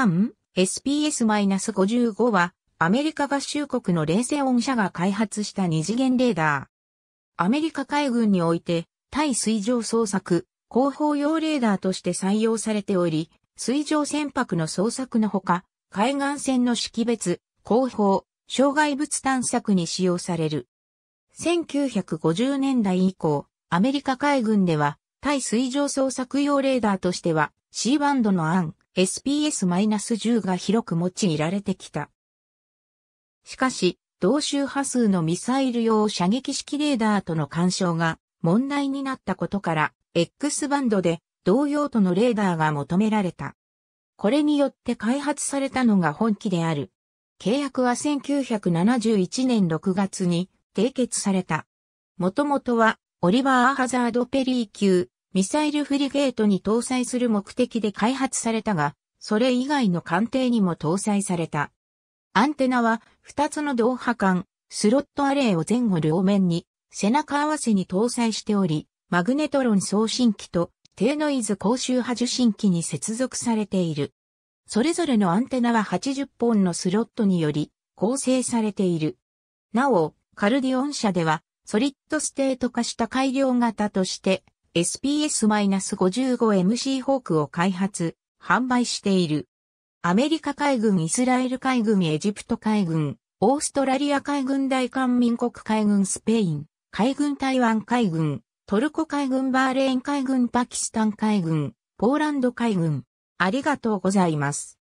アン SPS-55 はアメリカ合衆国の冷静音社が開発した二次元レーダー。アメリカ海軍において対水上捜索、広報用レーダーとして採用されており、水上船舶の捜索のほか、海岸線の識別、広報、障害物探索に使用される。1950年代以降、アメリカ海軍では対水上捜索用レーダーとしては C バンドのアン SPS-10 が広く用いられてきた。しかし、同周波数のミサイル用射撃式レーダーとの干渉が問題になったことから、X バンドで同用途のレーダーが求められた。これによって開発されたのが本機である。契約は1971年6月に締結された。もともとはオリバー・ハザード・ペリー級ミサイルフリゲートに搭載する目的で開発されたが、それ以外の艦艇にも搭載された。アンテナは2つの同波艦、スロットアレイを前後両面に背中合わせに搭載しており、マグネトロン送信機と低ノイズ高周波受信機に接続されている。それぞれのアンテナは80本のスロットにより構成されている。なお、カルディオン社ではソリッドステート化した改良型として SPS-55MC ホークを開発、販売している。アメリカ海軍、イスラエル海軍、エジプト海軍、オーストラリア海軍、大韓民国海軍、スペイン、海軍、台湾海軍、トルコ海軍、バーレーン海軍、パキスタン海軍、ポーランド海軍。ありがとうございます。